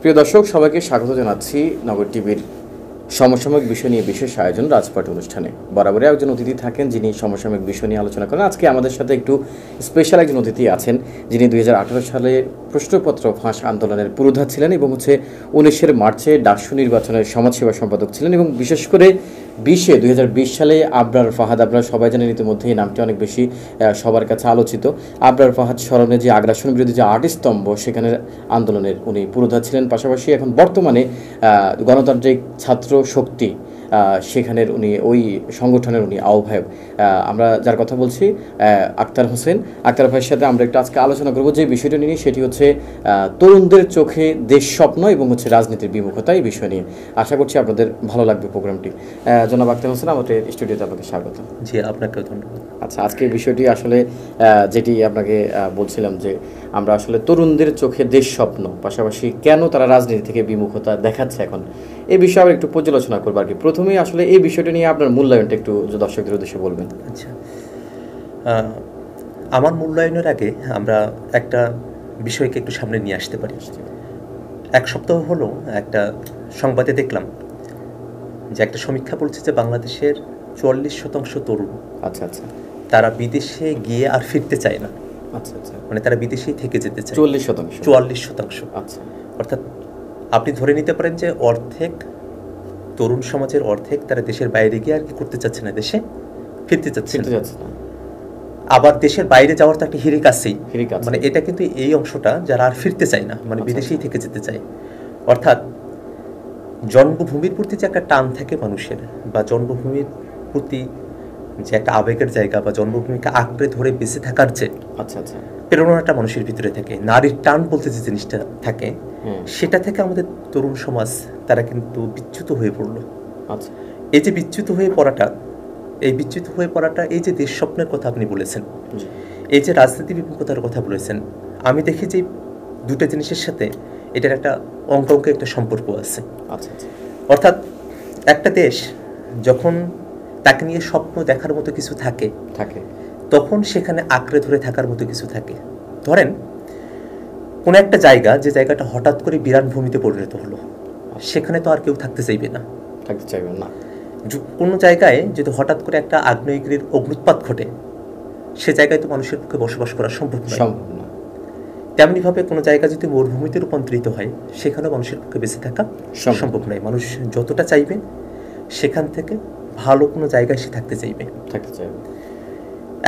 প্রিয় দর্শক সবাইকে স্বাগত জানাচ্ছি নগর টিভির সমসাময়িক বিষয় নিয়ে বিশেষ আয়োজন রাজপাট অনুষ্ঠানে বরাবরই একজন অতিথি থাকেন যিনি সমসাময়িক বিষয় নিয়ে আলোচনা করেন আজকে আমাদের সাথে একটু স্পেশাল একজন অতিথি আছেন যিনি দুই সালে প্রশ্নপত্র ফাঁস আন্দোলনের পুরোধা ছিলেন এবং হচ্ছে উনিশের মার্চে ডাকসু নির্বাচনের সমাজসেবা সম্পাদক ছিলেন এবং বিশেষ করে বিশ্বে দুই সালে আবরার ফাহাদ আবরার সবাই জানেন ইতিমধ্যে এই নামটি অনেক বেশি সবার কাছে আলোচিত আবরার ফাহাদ স্মরণে যে আগ্রাসন বিরোধী যে আট স্তম্ভ সেখানের আন্দোলনের উনি পুরোধা ছিলেন পাশাপাশি এখন বর্তমানে গণতান্ত্রিক ছাত্র শক্তি সেখানের উনি ওই সংগঠনের উনি আহ্বায়ক আমরা যার কথা বলছি আক্তার হোসেন আক্তার ভাইয়ের সাথে আমরা একটু আজকে আলোচনা করব যে বিষয়টা নিয়ে সেটি হচ্ছে তরুণদের চোখে দেশ স্বপ্ন এবং হচ্ছে রাজনীতির বিমুখতা এই বিষয় নিয়ে আশা করছি আপনাদের ভালো লাগবে প্রোগ্রামটি জনাব আক্তার হোসেন আমাদের স্টুডিওতে আপনাকে স্বাগত জি আপনাকে ধন্যবাদ আচ্ছা আজকে বিষয়টি আসলে যেটি আপনাকে বলছিলাম যে আমরা আসলে তরুণদের চোখে দেশ স্বপ্ন পাশাপাশি কেন তারা রাজনীতি থেকে বিমুখতা দেখাচ্ছে এখন এই বিষয়ে আমরা একটু পর্যালোচনা করবো আর কি প্রথমেই আসলে এই বিষয়টা নিয়ে আপনার মূল্যায়নটা একটু দর্শকদের উদ্দেশ্যে বলবেন আচ্ছা আমার মূল্যায়নের আগে আমরা একটা বিষয়কে একটু সামনে নিয়ে আসতে পারি এক সপ্তাহ হলো একটা সংবাদে দেখলাম যে একটা সমীক্ষা বলছে যে বাংলাদেশের চল্লিশ শতাংশ তরুণ আচ্ছা আচ্ছা তারা বিদেশে গিয়ে আর ফিরতে চায় না আচ্ছা আচ্ছা মানে তারা বিদেশেই থেকে যেতে চায় চুয়াল্লিশ শতাংশ চুয়াল্লিশ শতাংশ আচ্ছা অর্থাৎ আপনি ধরে নিতে পারেন যে অর্ধেক তরুণ সমাজের অর্ধেক তারা দেশের বাইরে গিয়ে আর কি করতে চাচ্ছে না দেশে ফিরতে চাচ্ছে না আবার দেশের বাইরে যাওয়ার তো একটা হিরিক আছেই মানে এটা কিন্তু এই অংশটা যারা আর ফিরতে চায় না মানে আচ্ছা, বিদেশেই আচ্ছা। থেকে যেতে চায় অর্থাৎ জন্মভূমির প্রতি যে একটা টান থাকে মানুষের বা জন্মভূমির প্রতি যে একটা আবেগের জায়গা বা জন্মভূমিকে আঁকড়ে ধরে বেঁচে থাকার যে আচ্ছা আচ্ছা প্রেরণাটা মানুষের ভিতরে থাকে নারীর টান বলতে যে জিনিসটা থাকে সেটা থেকে আমাদের তরুণ সমাজ তারা কিন্তু বিচ্যুত হয়ে পড়লো আচ্ছা এই যে বিচ্যুত হয়ে পড়াটা এই বিচ্যুত হয়ে পড়াটা এই যে দেশ স্বপ্নের কথা আপনি বলেছেন এই যে রাজনীতি বিপক্ষতার কথা বলেছেন আমি দেখি যে দুটো জিনিসের সাথে এটার একটা অঙ্ক অঙ্কে একটা সম্পর্ক আছে আচ্ছা, আচ্ছা। অর্থাৎ একটা দেশ যখন তাকে নিয়ে স্বপ্ন দেখার মতো কিছু থাকে থাকে তখন সেখানে আঁকড়ে ধরে থাকার মতো কিছু থাকে ধরেন কোনো একটা জায়গা যে জায়গাটা হঠাৎ করে বিরাট ভূমিতে পরিণত হলো সেখানে তো আর কেউ থাকতে চাইবে না থাকতে চাইবে না কোনো জায়গায় যদি হঠাৎ করে একটা আগ্নেয়গিরির অগ্নুৎপাত ঘটে সে জায়গায় তো মানুষের পক্ষে বসবাস করা সম্ভব সম্ভব না তেমনিভাবে কোনো জায়গা যদি মরুভূমিতে রূপান্তরিত হয় সেখানেও মানুষের পক্ষে বেঁচে থাকা সম্ভব নয় মানুষ যতটা চাইবে সেখান থেকে ভালো কোনো জায়গায় সে থাকতে চাইবে থাকতে চাইবে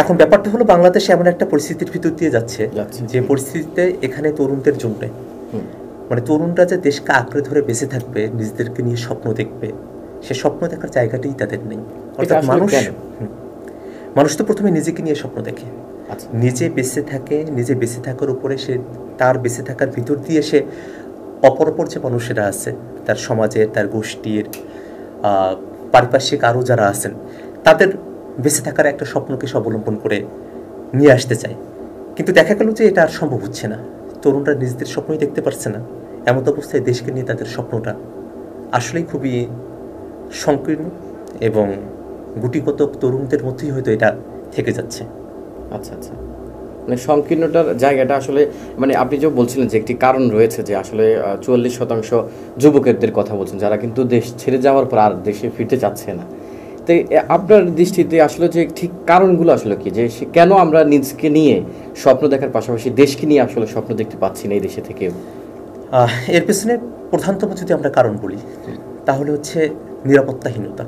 এখন ব্যাপারটা হলো বাংলাদেশ এমন একটা পরিস্থিতির ভিতর দিয়ে যাচ্ছে যে পরিস্থিতিতে এখানে তরুণদের জন্যে মানে তরুণরা যে দেশকে আঁকড়ে ধরে বেঁচে থাকবে নিজেদেরকে নিয়ে স্বপ্ন দেখবে সে স্বপ্ন দেখার জায়গাটাই তাদের নেই অর্থাৎ মানুষ মানুষ তো প্রথমে নিজেকে নিয়ে স্বপ্ন দেখে আচ্ছা। নিজে বেঁচে থাকে নিজে বেঁচে থাকার উপরে সে তার বেঁচে থাকার ভিতর দিয়ে সে অপরপর যে মানুষেরা আছে তার সমাজের তার গোষ্ঠীর পারিপার্শ্বিক আরও যারা আছেন তাদের বেঁচে থাকার একটা স্বপ্নকে অবলম্বন করে নিয়ে আসতে চায় কিন্তু দেখা গেল যে এটা আর সম্ভব হচ্ছে না তরুণরা নিজেদের স্বপ্নই দেখতে পারছে না এমত অবস্থায় দেশকে নিয়ে তাদের স্বপ্নটা আসলেই খুবই সংকীর্ণ এবং গুটিগত তরুণদের মধ্যেই হয়তো এটা থেকে যাচ্ছে আচ্ছা আচ্ছা মানে সংকীর্ণটার জায়গাটা আসলে মানে আপনি যে বলছিলেন যে একটি কারণ রয়েছে যে আসলে চুয়াল্লিশ শতাংশ যুবকেরদের কথা বলছেন যারা কিন্তু দেশ ছেড়ে যাওয়ার পর আর দেশে ফিরতে চাচ্ছে না তো আপনার দৃষ্টিতে আসলে যে ঠিক কারণগুলো আসলে কি যে কেন আমরা নিজকে নিয়ে স্বপ্ন দেখার পাশাপাশি দেশকে নিয়ে আসলে স্বপ্ন দেখতে পাচ্ছি না এই দেশে থেকেও এর পেছনে প্রধানতম যদি আমরা কারণ বলি তাহলে হচ্ছে নিরাপত্তাহীনতা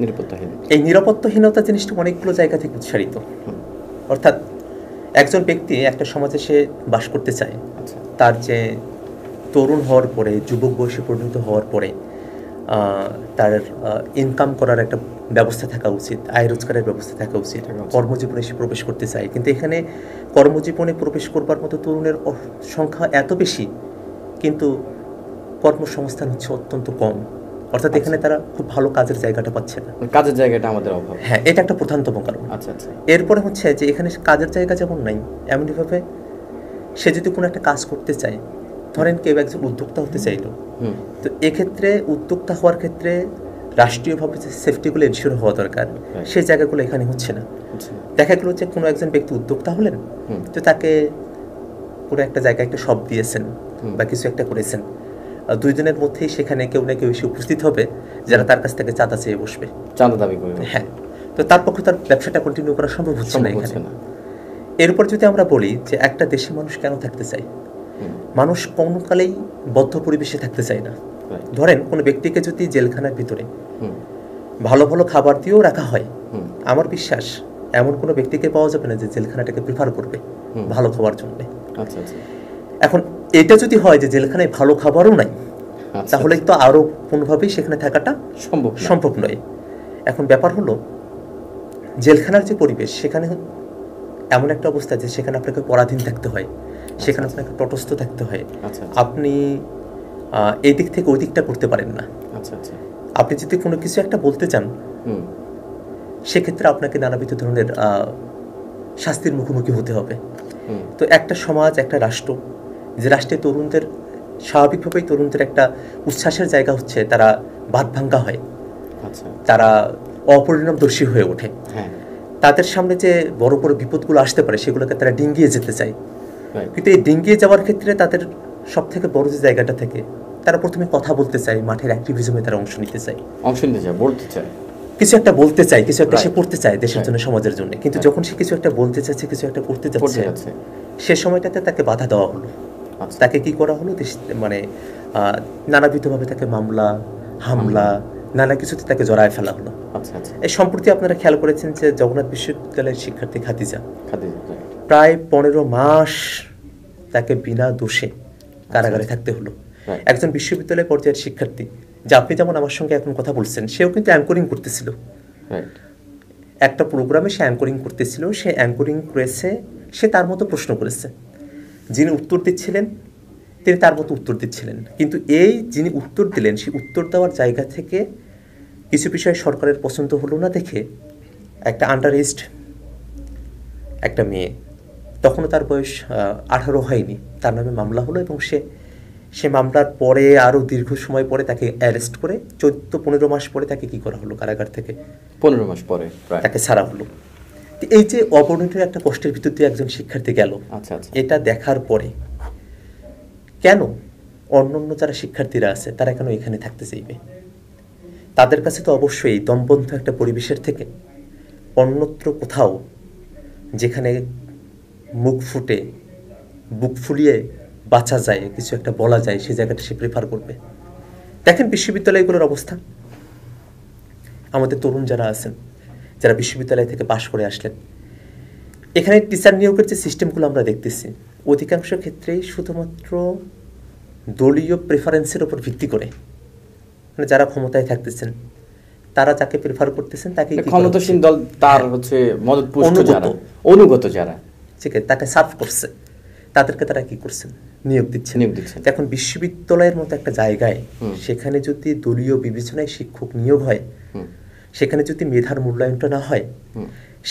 নিরাপত্তাহীনতা এই নিরাপত্তাহীনতা জিনিসটা অনেকগুলো জায়গা থেকে উৎসারিত অর্থাৎ একজন ব্যক্তি একটা সমাজে সে বাস করতে চায় তার যে তরুণ হওয়ার পরে যুবক বয়সে পরিণত হওয়ার পরে তার ইনকাম করার একটা ব্যবস্থা থাকা উচিত আয় রোজগারের ব্যবস্থা থাকা উচিত কর্মজীবনে সে প্রবেশ করতে চায় কিন্তু এখানে কর্মজীবনে প্রবেশ করবার মতো তরুণের সংখ্যা এত বেশি কিন্তু কর্মসংস্থান হচ্ছে অত্যন্ত কম অর্থাৎ এখানে তারা খুব ভালো কাজের জায়গাটা পাচ্ছে না কাজের জায়গাটা আমাদের অভাব হ্যাঁ এটা একটা প্রধানতম কারণ আচ্ছা আচ্ছা এরপরে হচ্ছে যে এখানে কাজের জায়গা যেমন নাই এমনইভাবে সে যদি কোনো একটা কাজ করতে চায় ধরেন কেউ একজন উদ্যোক্তা হতে চাইল তো এক্ষেত্রে উদ্যোক্তা হওয়ার ক্ষেত্রে রাষ্ট্রীয়ভাবে যে সেফটিগুলো এনশিওর হওয়া দরকার হ্যাঁ। সেই জায়গাগুলো এখানে হচ্ছে না আচ্ছা। দেখা গেলো যে কোনো একজন ব্যক্তি উদ্যোক্তা হলেন তো তাকে কোনো একটা জায়গায় একটা সব দিয়েছেন বা কিছু একটা করেছেন দুই দিনের মধ্যেই সেখানে কেউ না কেউ এসে উপস্থিত হবে যারা তার কাছ থেকে চাঁদা চেয়ে বসবে চাঁদা দাবি করবে হ্যাঁ তো তার পক্ষে তার ব্যবসাটা কন্টিনিউ করা সম্ভব হচ্ছে না এখানে এরপর যদি আমরা বলি যে একটা দেশে মানুষ কেন থাকতে চায় মানুষ কোনকালেই বদ্ধ পরিবেশে থাকতে চায় না ধরেন কোনো ব্যক্তিকে যদি জেলখানার ভিতরে ভালো ভালো খাবার দিয়েও রাখা হয় আমার বিশ্বাস এমন কোনো ব্যক্তিকে পাওয়া যাবে না যে জেলখানাটাকে প্রিফার করবে ভালো খাওয়ার জন্য আচ্ছা, আচ্ছা। এখন এটা যদি হয় যে জেলখানায় ভালো খাবারও নাই আচ্ছা, আচ্ছা। তাহলে তো আরও কোনোভাবেই সেখানে থাকাটা সম্ভব সম্ভব নয় এখন ব্যাপার হলো জেলখানার যে পরিবেশ সেখানে এমন একটা অবস্থা যে সেখানে আপনাকে পরাধীন থাকতে হয় আচ্ছা, সেখানে আপনাকে তটস্থ থাকতে হয় আপনি এই দিক থেকে ওই দিকটা করতে পারেন না আপনি যদি কোনো কিছু একটা বলতে চান সেক্ষেত্রে আপনাকে নানাবিধ ধরনের শাস্তির মুখোমুখি হতে হবে তো একটা সমাজ একটা রাষ্ট্র যে রাষ্ট্রে তরুণদের স্বাভাবিকভাবেই তরুণদের একটা উচ্ছ্বাসের জায়গা হচ্ছে তারা বাদভাঙ্গা হয় আচ্ছা। তারা অপরিণামদর্শী হয়ে ওঠে হ্যাঁ। তাদের সামনে যে বড় বড় বিপদগুলো আসতে পারে সেগুলোকে তারা ডিঙ্গিয়ে যেতে চায় কিন্তু এই ডিঙ্গিয়ে যাওয়ার ক্ষেত্রে তাদের সব থেকে বড় যে জায়গাটা থেকে তারা প্রথমে কথা বলতে চায় মাঠের অ্যাক্টিভিজমে তারা অংশ নিতে চায় অংশ নিতে চায় বলতে চায় কিছু একটা বলতে চায় কিছু একটা সে করতে চায় দেশের জন্য সমাজের জন্য কিন্তু যখন সে কিছু একটা বলতে চাচ্ছে কিছু একটা করতে চাচ্ছে সে সময়টাতে তাকে বাধা দেওয়া হলো তাকে কি করা হলো মানে নানাবিধভাবে তাকে মামলা হামলা নানা কিছুতে তাকে জড়ায় ফেলা হলো আচ্ছা, আচ্ছা। এই সম্প্রতি আপনারা খেয়াল করেছেন যে জগন্নাথ বিশ্ববিদ্যালয়ের শিক্ষার্থী খাদিজা প্রায় পনেরো মাস তাকে বিনা দোষে আচ্ছা, কারাগারে থাকতে হলো একজন বিশ্ববিদ্যালয় পর্যায়ের শিক্ষার্থী যে আপনি যেমন আমার সঙ্গে এখন কথা বলছেন সেও কিন্তু অ্যাঙ্করিং করতেছিল একটা প্রোগ্রামে সে অ্যাঙ্করিং করতেছিল সে অ্যাঙ্করিং করেছে সে তার মতো প্রশ্ন করেছে যিনি উত্তর দিচ্ছিলেন তিনি তার মতো উত্তর দিচ্ছিলেন কিন্তু এই যিনি উত্তর দিলেন সেই উত্তর দেওয়ার জায়গা থেকে কিছু বিষয় সরকারের পছন্দ হলো না দেখে একটা আন্ডারেস্ট একটা মেয়ে তখনও তার বয়স আঠারো হয়নি তার নামে মামলা হলো এবং সে সে মামলার পরে আরও দীর্ঘ সময় পরে তাকে অ্যারেস্ট করে চোদ্দ পনেরো মাস পরে তাকে কি করা হলো কারাগার থেকে পনেরো মাস পরে তাকে ছাড়া হলো এই যে অবনতির একটা কষ্টের ভিতর দিয়ে একজন শিক্ষার্থী গেল আচ্ছা, আচ্ছা। এটা দেখার পরে কেন অন্য অন্য যারা শিক্ষার্থীরা আছে তারা কেন এখানে থাকতে চাইবে তাদের কাছে তো অবশ্যই দমবন্ধ একটা পরিবেশের থেকে অন্যত্র কোথাও যেখানে মুখ ফুটে বুক ফুলিয়ে বাঁচা যায় কিছু একটা বলা যায় সেই জায়গাটা সে প্রেফার করবে দেখেন বিশ্ববিদ্যালয়গুলোর অবস্থা আমাদের তরুণ যারা আছেন যারা বিশ্ববিদ্যালয় থেকে পাশ করে আসলেন এখানে টিচার নিয়োগের যে সিস্টেমগুলো আমরা দেখতেছি অধিকাংশ ক্ষেত্রেই শুধুমাত্র দলীয় প্রেফারেন্সের ওপর ভিত্তি করে মানে যারা ক্ষমতায় থাকতেছেন তারা যাকে প্রেফার করতেছেন তাকে ক্ষমতাসীন দল তার হ্যাঁ। হচ্ছে মদতপুষ্ট অনুগত যারা ঠিক আছে তাকে সার্ভ করছে তাদেরকে তারা কি করছেন নিয়োগ দিচ্ছে নিয়োগ দিচ্ছে এখন বিশ্ববিদ্যালয়ের মতো একটা জায়গায় সেখানে যদি দলীয় বিবেচনায় শিক্ষক নিয়োগ হয় সেখানে যদি মেধার মূল্যায়নটা না হয়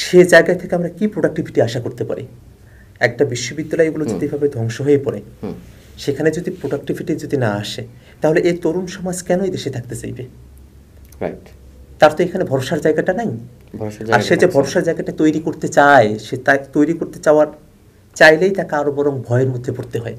সে জায়গা থেকে আমরা কি প্রোডাক্টিভিটি আশা করতে পারি একটা বিশ্ববিদ্যালয়গুলো যদি এভাবে ধ্বংস হয়ে পড়ে সেখানে যদি প্রোডাক্টিভিটি যদি না আসে তাহলে এই তরুণ সমাজ কেন এই দেশে থাকতে চাইবে রাইট তার তো এখানে ভরসার জায়গাটা নাই আর সে যে ভরসার জায়গাটা তৈরি করতে চায় সে তা তৈরি করতে চাওয়ার চাইলেই তাকে আরও বরং ভয়ের মধ্যে পড়তে হয়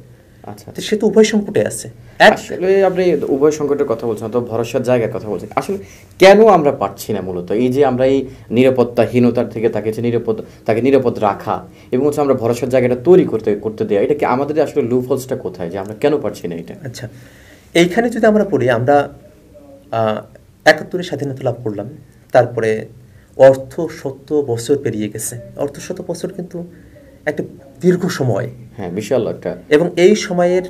আচ্ছা, আচ্ছা সে তো উভয় সংকটে আছে আসলে আচ্ছা, আপনি উভয় সংকটের কথা বলছেন তো ভরসার জায়গার কথা বলছেন আসলে কেন আমরা পারছি না মূলত এই যে আমরা এই নিরাপত্তাহীনতার থেকে তাকে যে নিরাপদ তাকে নিরাপদ রাখা এবং হচ্ছে আমরা ভরসার জায়গাটা তৈরি করতে করতে দেওয়া এটা কি আমাদের আসলে লুফলসটা কোথায় যে আমরা কেন পারছি না এটা আচ্ছা এইখানে যদি আমরা পড়ি আমরা একাত্তরে স্বাধীনতা লাভ করলাম তারপরে অর্থ সত্য বছর পেরিয়ে গেছে অর্থ শত বছর কিন্তু একটা দীর্ঘ সময় হ্যাঁ বিশাল একটা এবং এই সময়ের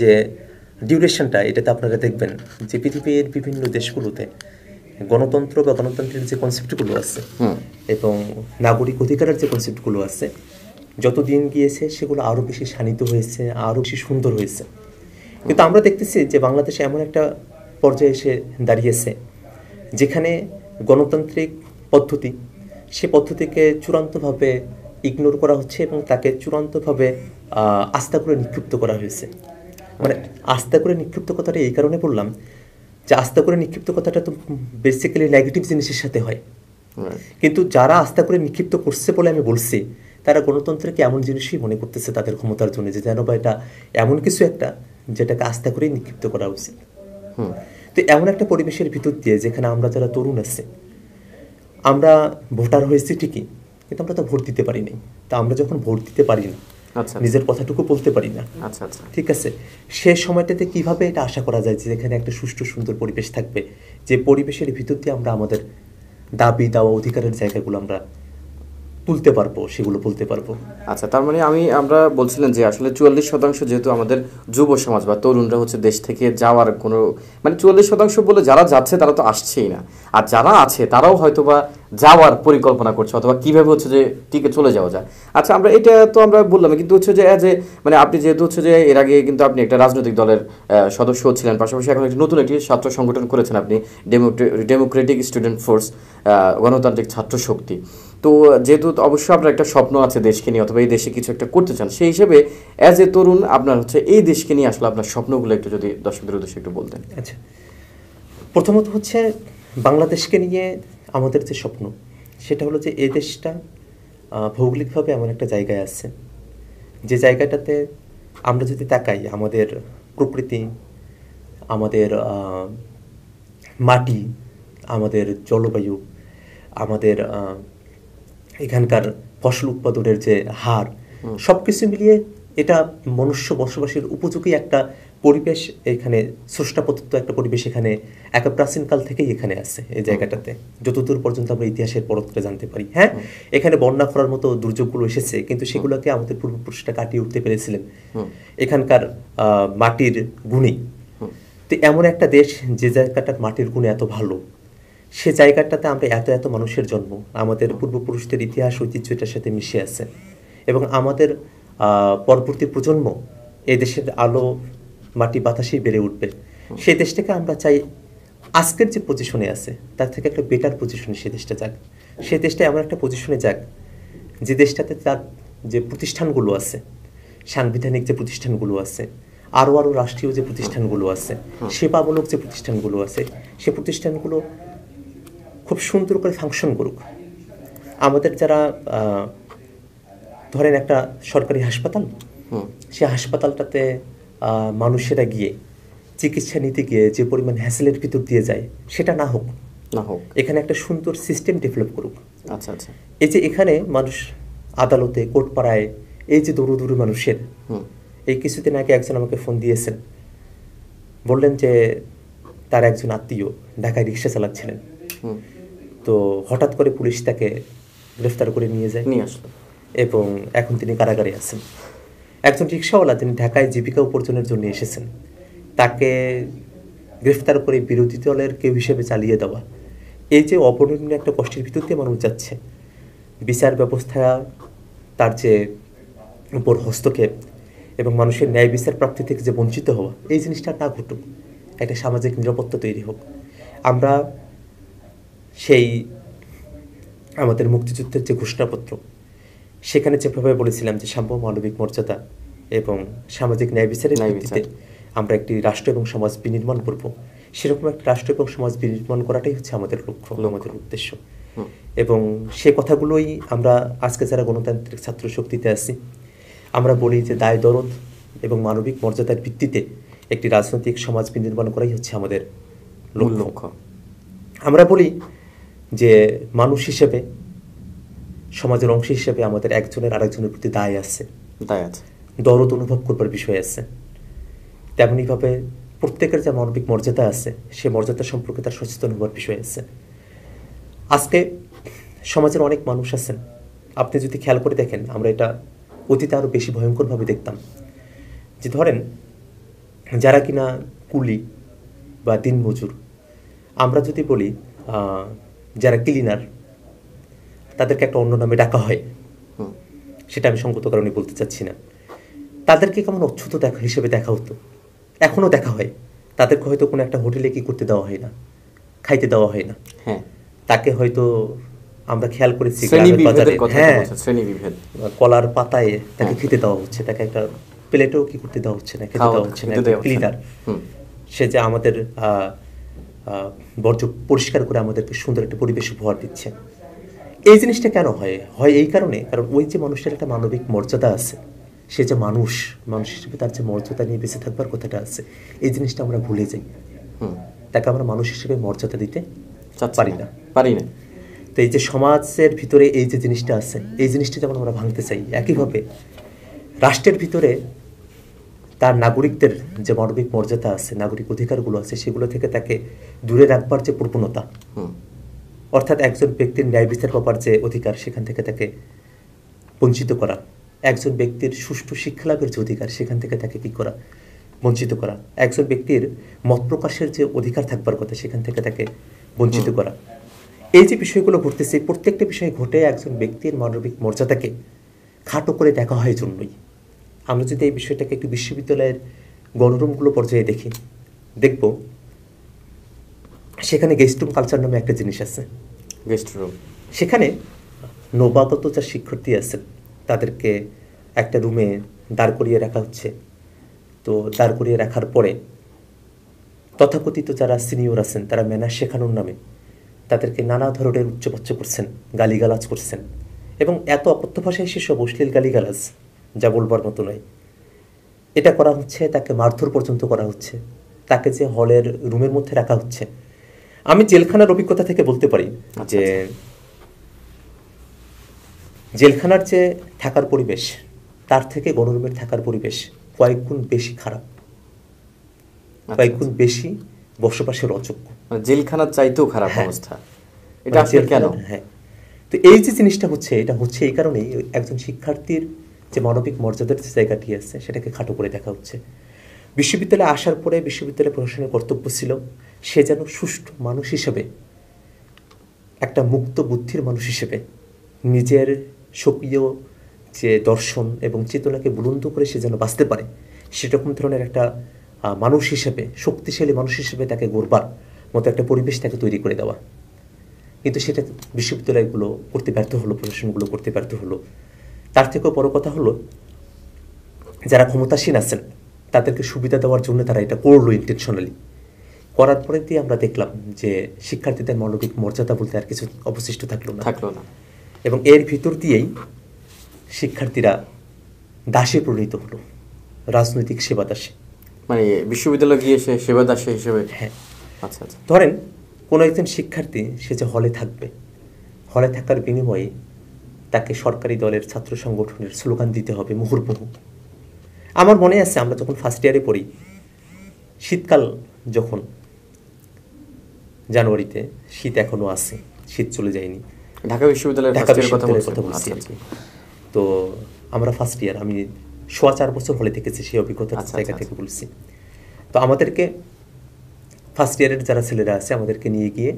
যে ডিউরেশনটা এটাতে আপনারা দেখবেন যে পৃথিবীর বিভিন্ন দেশগুলোতে গণতন্ত্র বা গণতন্ত্রের যে কনসেপ্টগুলো আছে এবং নাগরিক অধিকারের যে কনসেপ্টগুলো আছে যত দিন গিয়েছে সেগুলো আরও বেশি শানিত হয়েছে আরও বেশি সুন্দর হয়েছে কিন্তু আমরা দেখতেছি যে বাংলাদেশে এমন একটা পর্যায়ে এসে দাঁড়িয়েছে যেখানে গণতান্ত্রিক পদ্ধতি সে পদ্ধতিকে চূড়ান্তভাবে ইগনোর করা হচ্ছে এবং তাকে চূড়ান্তভাবে আস্থা করে নিক্ষিপ্ত করা হয়েছে মানে আস্থা করে নিক্ষিপ্ত কথাটা এই কারণে বললাম যে আস্থা করে নিক্ষিপ্ত কথাটা তো বেসিক্যালি নেগেটিভ জিনিসের সাথে হয় কিন্তু যারা আস্থা করে নিক্ষিপ্ত করছে বলে আমি বলছি তারা গণতন্ত্রকে এমন জিনিসই মনে করতেছে তাদের ক্ষমতার জন্য যে যেন বা এটা এমন কিছু একটা যেটাকে আস্থা করেই নিক্ষিপ্ত করা উচিত তো এমন একটা পরিবেশের ভিতর দিয়ে যেখানে আমরা যারা তরুণ আছে আমরা ভোটার হয়েছি ঠিকই কিন্তু আমরা তো ভোট দিতে পারি নাই তা আমরা যখন ভোট দিতে পারি না আচ্ছা। নিজের কথাটুকু বলতে পারি না আচ্ছা, আচ্ছা। ঠিক আছে সে সময়টাতে কিভাবে এটা আশা করা যায় যে এখানে একটা সুষ্ঠু সুন্দর পরিবেশ থাকবে যে পরিবেশের ভিতর দিয়ে আমরা আমাদের দাবি দাওয়া অধিকারের জায়গাগুলো আমরা তুলতে পারবো সেগুলো বলতে পারবো আচ্ছা তার মানে আমি আমরা বলছিলেন যে আসলে চুয়াল্লিশ শতাংশ যেহেতু আমাদের যুব সমাজ বা তরুণরা হচ্ছে দেশ থেকে যাওয়ার কোনো মানে চুয়াল্লিশ শতাংশ বলে যারা যাচ্ছে তারা তো আসছেই না আর যারা আছে তারাও হয়তো বা যাওয়ার পরিকল্পনা করছে অথবা কীভাবে হচ্ছে যে টিকে চলে যাওয়া যায় আচ্ছা আমরা এটা তো আমরা বললাম কিন্তু হচ্ছে যে যে মানে আপনি যেহেতু হচ্ছে যে এর আগে কিন্তু আপনি একটা রাজনৈতিক দলের সদস্য ছিলেন পাশাপাশি এখন একটি নতুন একটি ছাত্র সংগঠন করেছেন আপনি ডেমোক্রেটিক স্টুডেন্ট ফোর্স গণতান্ত্রিক ছাত্র শক্তি তো যেহেতু অবশ্যই আপনার একটা স্বপ্ন আছে দেশকে নিয়ে অথবা এই দেশে কিছু একটা করতে চান সেই হিসেবে অ্যাজ এ তরুণ আপনার হচ্ছে এই দেশকে নিয়ে আসলে আপনার স্বপ্নগুলো একটু যদি দর্শকদের উদ্দেশ্যে একটু বলতেন আচ্ছা প্রথমত হচ্ছে বাংলাদেশকে নিয়ে আমাদের যে স্বপ্ন সেটা হলো যে এই দেশটা ভৌগোলিকভাবে এমন একটা জায়গায় আছে যে জায়গাটাতে আমরা যদি তাকাই আমাদের প্রকৃতি আমাদের মাটি আমাদের জলবায়ু আমাদের এখানকার ফসল উৎপাদনের যে হার সব কিছু মিলিয়ে এটা মনুষ্য বসবাসের উপযোগী একটা পরিবেশ এখানে স্রষ্টা একটা পরিবেশ এখানে এক প্রাচীনকাল থেকেই এখানে আছে এই জায়গাটাতে যতদূর পর্যন্ত আমরা ইতিহাসের পরতটা জানতে পারি হ্যাঁ এখানে বন্যা করার মতো দুর্যোগগুলো এসেছে কিন্তু সেগুলোকে আমাদের পূর্বপুরুষরা কাটিয়ে উঠতে পেরেছিলেন এখানকার মাটির গুণে তো এমন একটা দেশ যে জায়গাটার মাটির গুণে এত ভালো সে জায়গাটাতে আমরা এত এত মানুষের জন্ম আমাদের পূর্বপুরুষদের ইতিহাস ঐতিহ্য এটার সাথে মিশে আছে এবং আমাদের পরবর্তী প্রজন্ম এ দেশের আলো মাটি বাতাসেই বেড়ে উঠবে সেই দেশটাকে আমরা চাই আজকের যে পজিশনে আছে তার থেকে একটা বেটার পজিশনে সে দেশটা যাক সে দেশটা এমন একটা পজিশনে যাক যে দেশটাতে তার যে প্রতিষ্ঠানগুলো আছে সাংবিধানিক যে প্রতিষ্ঠানগুলো আছে আরও আরও রাষ্ট্রীয় যে প্রতিষ্ঠানগুলো আছে সেবামূলক যে প্রতিষ্ঠানগুলো আছে সে প্রতিষ্ঠানগুলো খুব সুন্দর করে ফাংশন করুক আমাদের যারা ধরেন একটা সরকারি হাসপাতাল সে হাসপাতালটাতে মানুষেরা গিয়ে চিকিৎসা নিতে গিয়ে যে পরিমাণ হ্যাসেলের ভিতর দিয়ে যায় সেটা না হোক না হোক এখানে একটা সুন্দর সিস্টেম ডেভেলপ করুক আচ্ছা আচ্ছা এই যে এখানে মানুষ আদালতে কোর্টপাড়ায় এই যে দৌড়ু দৌড়ু মানুষের এই কিছুদিন আগে একজন আমাকে ফোন দিয়েছেন বললেন যে তার একজন আত্মীয় ঢাকায় রিক্সা চালাচ্ছিলেন তো হঠাৎ করে পুলিশ তাকে গ্রেফতার করে নিয়ে যায় নিয়ে আসলো এবং এখন তিনি কারাগারে আছেন একজন রিক্সাওয়ালা তিনি ঢাকায় জীবিকা উপার্জনের জন্য এসেছেন তাকে গ্রেফতার করে বিরোধী দলের কেউ হিসেবে চালিয়ে দেওয়া এই যে অপরিণীয় একটা কষ্টের ভিতর দিয়ে মানুষ যাচ্ছে বিচার ব্যবস্থা তার যে উপর হস্তক্ষেপ এবং মানুষের ন্যায় বিচার প্রাপ্তি থেকে যে বঞ্চিত হওয়া এই জিনিসটা না ঘটুক একটা সামাজিক নিরাপত্তা তৈরি হোক আমরা সেই আমাদের মুক্তিযুদ্ধের যে ঘোষণাপত্র সেখানে যেভাবে বলেছিলাম যে সাম্য মানবিক মর্যাদা এবং সামাজিক ন্যায় বিচারের ভিত্তিতে আমরা একটি রাষ্ট্র এবং সমাজ বিনির্মাণ করব সেরকম একটা রাষ্ট্র এবং সমাজ বিনির্মাণ করাটাই হচ্ছে আমাদের লক্ষ্য আমাদের উদ্দেশ্য এবং সে কথাগুলোই আমরা আজকে যারা গণতান্ত্রিক ছাত্র শক্তিতে আছি আমরা বলি যে দায় দরদ এবং মানবিক মর্যাদার ভিত্তিতে একটি রাজনৈতিক সমাজ বিনির্মাণ করাই হচ্ছে আমাদের লক্ষ্য আমরা বলি যে মানুষ হিসেবে সমাজের অংশ হিসেবে আমাদের একজনের আরেকজনের প্রতি দায় আছে দায় আছে দরদ অনুভব করবার বিষয় আছে তেমনিভাবে প্রত্যেকের যে মানবিক মর্যাদা আছে সে মর্যাদা সম্পর্কে তার সচেতন হওয়ার বিষয় আছে আজকে সমাজের অনেক মানুষ আছেন আপনি যদি খেয়াল করে দেখেন আমরা এটা অতীতে আরও বেশি ভয়ঙ্করভাবে দেখতাম যে ধরেন যারা কিনা কুলি বা দিনমজুর আমরা যদি বলি যারা ক্লিনার তাদেরকে একটা অন্য নামে ডাকা হয় সেটা আমি সঙ্গত কারণে বলতে চাচ্ছি না তাদেরকে কেমন অচ্ছুত দেখা হিসেবে দেখা হতো এখনও দেখা হয় তাদেরকে হয়তো কোনো একটা হোটেলে কি করতে দেওয়া হয় না খাইতে দেওয়া হয় না হ্যাঁ তাকে হয়তো আমরা খেয়াল করেছি হ্যাঁ কলার পাতায় তাকে হ্যাঁ। খেতে দেওয়া হচ্ছে তাকে একটা প্লেটেও কি করতে দেওয়া হচ্ছে না খেতে দেওয়া হচ্ছে না ক্লিনার সে যে আমাদের আহ বর্জ্য পরিষ্কার করে আমাদেরকে সুন্দর একটা পরিবেশ উপহার দিচ্ছে এই জিনিসটা কেন হয় হয় এই কারণে কারণ ওই যে মানুষের একটা মানবিক মর্যাদা আছে সে যে মানুষ মানুষ হিসেবে তার যে মর্যাদা নিয়ে বেঁচে থাকবার কথাটা আছে এই জিনিসটা আমরা ভুলে যাই তাকে আমরা মানুষ হিসেবে মর্যাদা দিতে পারি না পারি না তো এই যে সমাজের ভিতরে এই যে জিনিসটা আছে এই জিনিসটা যেমন আমরা ভাঙতে চাই একইভাবে রাষ্ট্রের ভিতরে তার নাগরিকদের যে মানবিক মর্যাদা আছে নাগরিক অধিকারগুলো আছে সেগুলো থেকে তাকে দূরে রাখবার যে প্রবণতা অর্থাৎ একজন ব্যক্তির ন্যায় বিচার পাবার যে অধিকার সেখান থেকে তাকে বঞ্চিত করা একজন ব্যক্তির সুষ্ঠু শিক্ষালাভের যে অধিকার সেখান থেকে তাকে কি করা বঞ্চিত করা একজন ব্যক্তির মত প্রকাশের যে অধিকার থাকবার কথা সেখান থেকে তাকে বঞ্চিত করা এই যে বিষয়গুলো ঘটতেছে প্রত্যেকটা বিষয়ে ঘটে একজন ব্যক্তির মানবিক মর্যাদাকে খাটো করে দেখা হয় জন্যই আমরা যদি এই বিষয়টাকে একটু বিশ্ববিদ্যালয়ের গণরুমগুলো পর্যায়ে দেখি দেখব সেখানে গেস্ট রুম কালচার নামে একটা জিনিস আছে গেস্ট রুম সেখানে নবাগত যা শিক্ষার্থী আছেন তাদেরকে একটা রুমে দাঁড় করিয়ে রাখা হচ্ছে তো দাঁড় করিয়ে রাখার পরে তথাকথিত যারা সিনিয়র আছেন তারা ম্যানার শেখানোর নামে তাদেরকে নানা ধরনের উচ্চবাচ্য করছেন গালিগালাজ করছেন এবং এত অপথ্য ভাষায় সেসব অশ্লীল গালিগালাজ যা বলবার মতো নয় এটা করা হচ্ছে তাকে মারধর পর্যন্ত করা হচ্ছে তাকে যে হলের রুমের মধ্যে রাখা হচ্ছে আমি জেলখানার অভিজ্ঞতা থেকে বলতে পারি আচ্ছা, যে আচ্ছা। জেলখানার যে থাকার পরিবেশ তার থেকে গণরুমের থাকার পরিবেশ কয়েক গুণ বেশি খারাপ আচ্ছা, কয়েক গুণ বেশি বসবাসের অযোগ্য মানে জেলখানার চাইতেও খারাপ হ্যাঁ। অবস্থা মানে এটা কেন হ্যাঁ তো এই যে জিনিসটা হচ্ছে এটা হচ্ছে এই কারণেই একজন শিক্ষার্থীর যে মানবিক মর্যাদার যে জায়গাটি আছে সেটাকে খাটো করে দেখা হচ্ছে বিশ্ববিদ্যালয়ে আসার পরে বিশ্ববিদ্যালয় প্রশাসনের কর্তব্য ছিল সে যেন সুষ্ঠু মানুষ হিসেবে একটা মুক্ত বুদ্ধির মানুষ হিসেবে নিজের সক্রিয় যে দর্শন এবং চেতনাকে বুলন্দ করে সে যেন বাঁচতে পারে সেরকম ধরনের একটা মানুষ হিসেবে শক্তিশালী মানুষ হিসেবে তাকে গড়বার মতো একটা পরিবেশ তাকে তৈরি করে দেওয়া কিন্তু সেটা বিশ্ববিদ্যালয়গুলো করতে ব্যর্থ হলো প্রশাসনগুলো করতে ব্যর্থ হলো তার থেকেও বড় কথা হলো যারা ক্ষমতাসীন আছেন তাদেরকে সুবিধা দেওয়ার জন্য তারা এটা করলো ইন্টেনশনালি করার পরে দিয়ে আমরা দেখলাম যে শিক্ষার্থীদের মানবিক মর্যাদা বলতে আর কিছু অবশিষ্ট থাকলো না থাকলো না এবং এর ভিতর দিয়েই শিক্ষার্থীরা দাসে পরিণত হলো রাজনৈতিক সেবা দাসে মানে বিশ্ববিদ্যালয় গিয়ে সে সেবা দাসে হিসেবে হ্যাঁ আচ্ছা আচ্ছা ধরেন কোনো একজন শিক্ষার্থী সে যে হলে থাকবে হলে থাকার বিনিময়ে তাকে সরকারি দলের ছাত্র সংগঠনের স্লোগান দিতে হবে মুহুর্মুহু আমার মনে আছে আমরা যখন ফার্স্ট ইয়ারে পড়ি শীতকাল যখন জানুয়ারিতে শীত এখনও আছে শীত চলে যায়নি ঢাকা বিশ্ববিদ্যালয়ের ঢাকা বিশ্ববিদ্যালয়ের কথা আচ্ছা, বলছি তো আমরা ফার্স্ট ইয়ার আমি সোয়া চার বছর হলে দেখেছি সেই অভিজ্ঞতা আচ্ছা, জায়গা আচ্ছা, থেকে বলছি তো আমাদেরকে ফার্স্ট ইয়ারের যারা ছেলেরা আছে আমাদেরকে নিয়ে গিয়ে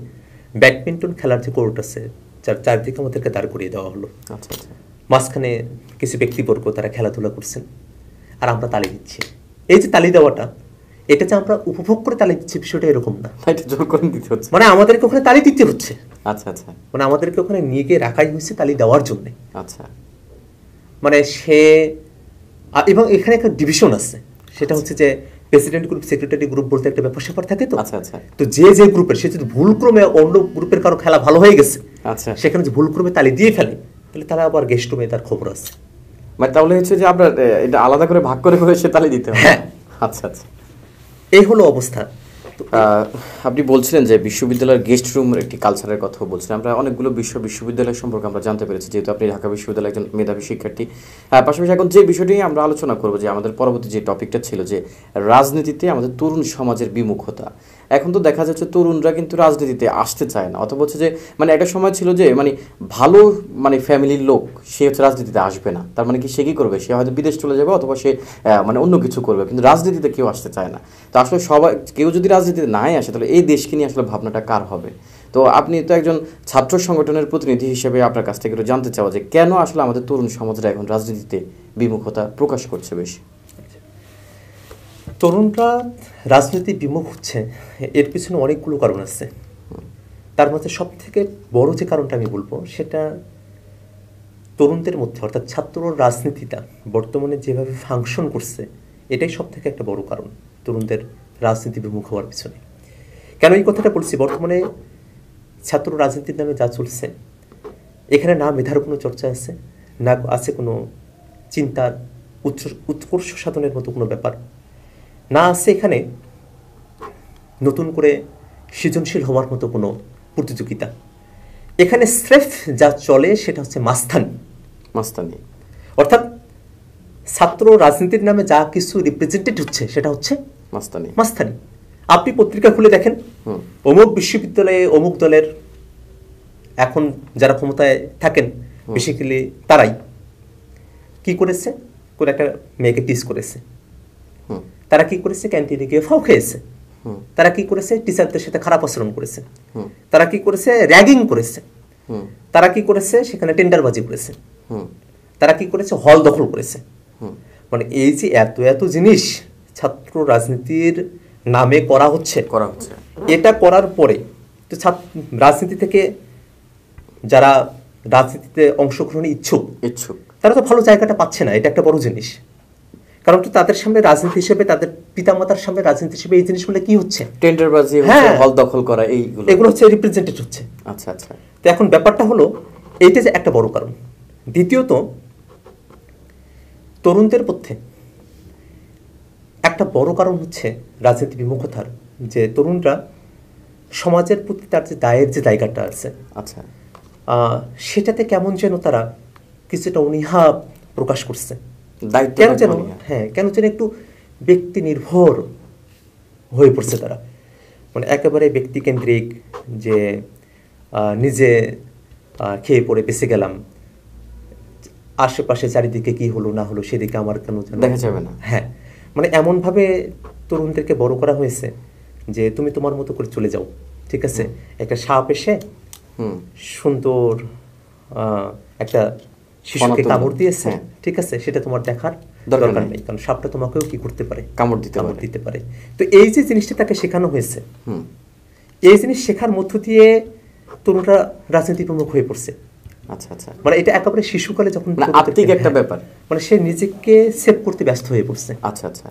ব্যাডমিন্টন খেলার যে কোর্ট আছে যার চারদিকে আমাদেরকে দাঁড় করিয়ে দেওয়া হলো আচ্ছা, আচ্ছা। মাঝখানে কিছু ব্যক্তিবর্গ তারা খেলাধুলা করছেন আর আমরা তালি দিচ্ছি এই যে তালি দেওয়াটা এটা যে আমরা উপভোগ করে তালি দিচ্ছি বিষয়টা এরকম না মানে আমাদেরকে ওখানে তালি দিতে হচ্ছে আচ্ছা আচ্ছা মানে আমাদেরকে ওখানে নিয়ে গিয়ে রাখাই হয়েছে তালি দেওয়ার জন্য আচ্ছা মানে সে এবং এখানে একটা ডিভিশন আছে সেটা হচ্ছে যে প্রেসিডেন্ট গ্রুপ সেক্রেটারি গ্রুপ বলতে একটা ব্যাপার স্যাপার থাকে তো আচ্ছা আচ্ছা তো যে যে গ্রুপের সে যদি ভুলক্রমে অন্য গ্রুপের কারো খেলা ভালো হয়ে গেছে আচ্ছা সেখানে যে ভুলক্রমে তালি দিয়ে ফেলে তাহলে তারা আবার গেস্ট রুমে তার খবর আছে মানে তাহলে হচ্ছে যে আপনার এটা আলাদা করে ভাগ করে করে সে তালি দিতে হবে হ্যাঁ আচ্ছা আচ্ছা এই হলো অবস্থা আপনি বলছিলেন যে বিশ্ববিদ্যালয়ের গেস্ট রুমের একটি কালচারের কথা বলছিলেন আমরা অনেকগুলো বিশ্ব বিশ্ববিদ্যালয় সম্পর্কে আমরা জানতে পেরেছি যেহেতু আপনি ঢাকা বিশ্ববিদ্যালয়ের একজন মেধাবী শিক্ষার্থী পাশাপাশি এখন যে বিষয়টি নিয়ে আমরা আলোচনা করবো যে আমাদের পরবর্তী যে টপিকটা ছিল যে রাজনীতিতে আমাদের তরুণ সমাজের বিমুখতা এখন তো দেখা যাচ্ছে তরুণরা কিন্তু রাজনীতিতে আসতে চায় না অথবা হচ্ছে যে মানে একটা সময় ছিল যে মানে ভালো মানে ফ্যামিলির লোক সে হচ্ছে রাজনীতিতে আসবে না তার মানে কি সে কী করবে সে হয়তো বিদেশ চলে যাবে অথবা সে মানে অন্য কিছু করবে কিন্তু রাজনীতিতে কেউ আসতে চায় না তো আসলে সবাই কেউ যদি রাজনীতিতে নাই আসে তাহলে এই দেশকে নিয়ে আসলে ভাবনাটা কার হবে তো আপনি তো একজন ছাত্র সংগঠনের প্রতিনিধি হিসেবে আপনার কাছ থেকে একটু জানতে চাওয়া যে কেন আসলে আমাদের তরুণ সমাজরা এখন রাজনীতিতে বিমুখতা প্রকাশ করছে বেশি তরুণরা রাজনীতি বিমুখ হচ্ছে এর পিছনে অনেকগুলো কারণ আছে তার মধ্যে সব থেকে বড় যে কারণটা আমি বলবো সেটা তরুণদের মধ্যে অর্থাৎ ছাত্র রাজনীতিটা বর্তমানে যেভাবে ফাংশন করছে এটাই সব থেকে একটা বড় কারণ তরুণদের রাজনীতি বিমুখ হওয়ার পিছনে কেন এই কথাটা বলছি বর্তমানে ছাত্র রাজনীতির নামে যা চলছে এখানে না মেধার কোনো চর্চা আছে না আছে কোনো চিন্তার উচ্চ উৎকর্ষ সাধনের মতো কোনো ব্যাপার না আছে এখানে নতুন করে সৃজনশীল হওয়ার মতো কোনো প্রতিযোগিতা এখানে স্রেফ যা চলে সেটা হচ্ছে মাস্তানি মাস্তানি অর্থাৎ ছাত্র রাজনীতির নামে যা কিছু রিপ্রেজেন্টেড হচ্ছে সেটা হচ্ছে মাস্তানি মাস্তানি আপনি পত্রিকা খুলে দেখেন অমুক বিশ্ববিদ্যালয়ে অমুক দলের এখন যারা ক্ষমতায় থাকেন বেসিক্যালি তারাই কি করেছে কোনো একটা মেয়েকে টিস করেছে তারা কি করেছে ক্যান্টিনে গিয়ে ফাও খেয়েছে তারা কি করেছে টিচারদের সাথে খারাপ আচরণ করেছে তারা কি করেছে র্যাগিং করেছে তারা কি করেছে সেখানে টেন্ডারবাজি করেছে তারা কি করেছে হল দখল করেছে মানে এই যে এত এত জিনিস ছাত্র রাজনীতির নামে করা হচ্ছে করা হচ্ছে এটা করার পরে তো রাজনীতি থেকে যারা রাজনীতিতে অংশগ্রহণ ইচ্ছুক ইচ্ছুক তারা তো ভালো জায়গাটা পাচ্ছে না এটা একটা বড় জিনিস কারণ তো তাদের সামনে রাজনীতি হিসেবে তাদের পিতামাতার সামনে রাজনীতি হিসেবে এই জিনিসগুলো কি হচ্ছে টেন্ডারবাজি হ্যাঁ হল দখল করা এইগুলো এগুলো হচ্ছে রিপ্রেজেন্টেটিভ হচ্ছে আচ্ছা আচ্ছা তো এখন ব্যাপারটা হলো এইটা যে একটা বড় কারণ দ্বিতীয়ত তরুণদের মধ্যে একটা বড় কারণ হচ্ছে রাজনীতি বিমুখতার যে তরুণরা সমাজের প্রতি তার যে দায়ের যে জায়গাটা আছে আচ্ছা সেটাতে কেমন যেন তারা কিছুটা অনীহা প্রকাশ করছে কেন যেন হ্যাঁ কেন যেন একটু ব্যক্তি নির্ভর হয়ে পড়ছে তারা মানে একেবারে ব্যক্তিকেন্দ্রিক যে নিজে খেয়ে পড়ে বেঁচে গেলাম আশেপাশে চারিদিকে কি হলো না হলো সেদিকে আমার কেন দেখা যাবে না হ্যাঁ মানে এমনভাবে তরুণদেরকে বড় করা হয়েছে যে তুমি তোমার মতো করে চলে যাও ঠিক আছে একটা সাপ এসে সুন্দর একটা শিশুকে কামড় দিয়েছে হ্যাঁ। ঠিক আছে সেটা তোমার দেখার দরকার নেই কারণ সাপটা তোমাকেও কি করতে পারে কামড় দিতে কামড় দিতে পারে তো এই যে জিনিসটা তাকে শেখানো হয়েছে এই জিনিস শেখার মধ্য দিয়ে তরুণরা রাজনীতি প্রমুখ হয়ে পড়ছে আচ্ছা আচ্ছা মানে এটা একেবারে শিশুকালে যখন মানে একটা হ্যাঁ, ব্যাপার মানে সে নিজেকে সেভ করতে ব্যস্ত হয়ে পড়ছে আচ্ছা আচ্ছা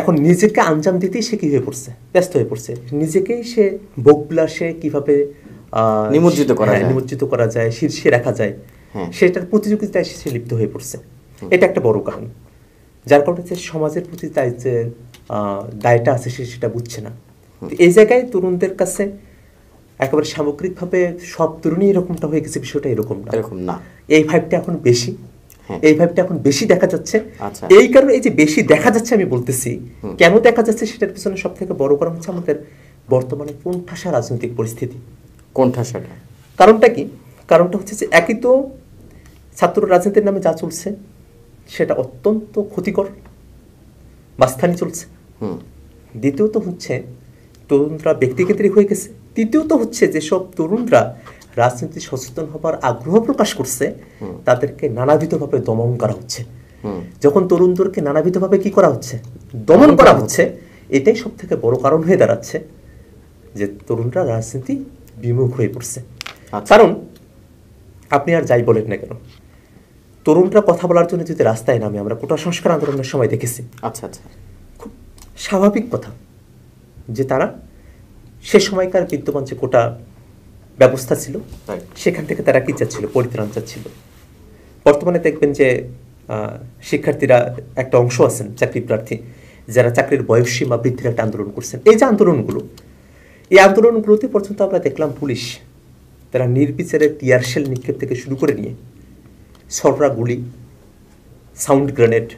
এখন নিজেকে আঞ্জাম দিতেই সে কি হয়ে পড়ছে ব্যস্ত হয়ে পড়ছে নিজেকেই সে সে কিভাবে নিমজ্জিত করা হ্যাঁ, যায় নিমজ্জিত করা যায় শীর্ষে রাখা যায় সেটার প্রতিযোগিতায় সে লিপ্ত হয়ে পড়ছে এটা একটা বড় কারণ যার কারণে সে সমাজের প্রতি তাই যে দায়টা আছে সে সেটা বুঝছে না এই জায়গায় তরুণদের কাছে একেবারে সামগ্রিকভাবে সব তরুণী এরকমটা হয়ে গেছে বিষয়টা এরকম না এরকম না এই ভাইবটা এখন বেশি এই ভাইবটা এখন বেশি দেখা যাচ্ছে আচ্ছা। এই কারণে এই যে বেশি দেখা যাচ্ছে আমি বলতেছি কেন দেখা যাচ্ছে সেটার পিছনে সব থেকে বড় কারণ হচ্ছে আমাদের বর্তমানে কোন ঠাসা রাজনৈতিক পরিস্থিতি কোন ঠাসাটা কারণটা কি কারণটা হচ্ছে যে একই তো ছাত্র রাজনীতির নামে যা চলছে সেটা অত্যন্ত ক্ষতিকর বাস্থানি চলছে দ্বিতীয়ত হচ্ছে তরুণরা ব্যক্তিকেন্দ্রিক হয়ে গেছে তৃতীয়ত হচ্ছে যেসব তরুণরা রাজনীতি সচেতন হবার আগ্রহ প্রকাশ করছে তাদেরকে নানাবিধভাবে দমন করা হচ্ছে যখন তরুণদেরকে নানাবিধভাবে কি করা হচ্ছে দমন করা হচ্ছে এটাই সব থেকে বড় কারণ হয়ে দাঁড়াচ্ছে যে তরুণরা রাজনীতি বিমুখ হয়ে পড়ছে আচ্ছা। কারণ আপনি আর যাই বলেন না কেন তরুণরা কথা বলার জন্য যদি রাস্তায় নামে আমরা কোটা সংস্কার আন্দোলনের সময় দেখেছি আচ্ছা আচ্ছা খুব স্বাভাবিক কথা যে তারা সে সময়কার বিদ্যমান যে কোটা ব্যবস্থা ছিল সেখান থেকে তারা কি চাচ্ছিল পরিত্রাণ চাচ্ছিল বর্তমানে দেখবেন যে শিক্ষার্থীরা একটা অংশ আছেন চাকরি প্রার্থী যারা চাকরির বয়সসীমা বৃদ্ধির একটা আন্দোলন করছেন এই যে আন্দোলনগুলো এই আন্দোলনগুলোতে পর্যন্ত আমরা দেখলাম পুলিশ তারা নির্বিচারে টিয়ারশেল নিক্ষেপ থেকে শুরু করে নিয়ে সররা গুলি সাউন্ড গ্রেনেড